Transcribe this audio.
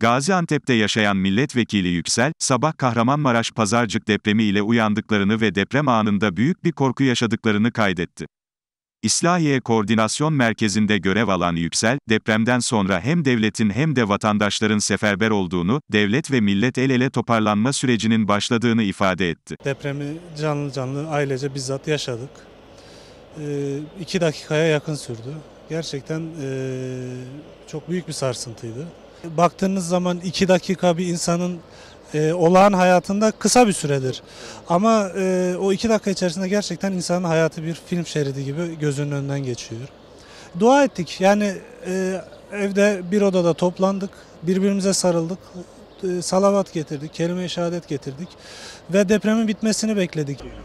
Gaziantep'te yaşayan milletvekili Yüksel, sabah Kahramanmaraş Pazarcık depremi ile uyandıklarını ve deprem anında büyük bir korku yaşadıklarını kaydetti. İslahiye Koordinasyon Merkezi'nde görev alan Yüksel, depremden sonra hem devletin hem de vatandaşların seferber olduğunu, devlet ve millet el ele toparlanma sürecinin başladığını ifade etti. Depremi canlı canlı ailece bizzat yaşadık. Ee, iki dakikaya yakın sürdü gerçekten e, çok büyük bir sarsıntıydı. Baktığınız zaman iki dakika bir insanın e, olağan hayatında kısa bir süredir. Ama e, o iki dakika içerisinde gerçekten insanın hayatı bir film şeridi gibi gözünün önünden geçiyor. Dua ettik. Yani e, evde bir odada toplandık, birbirimize sarıldık, e, salavat getirdik, kelime-i şehadet getirdik ve depremin bitmesini bekledik.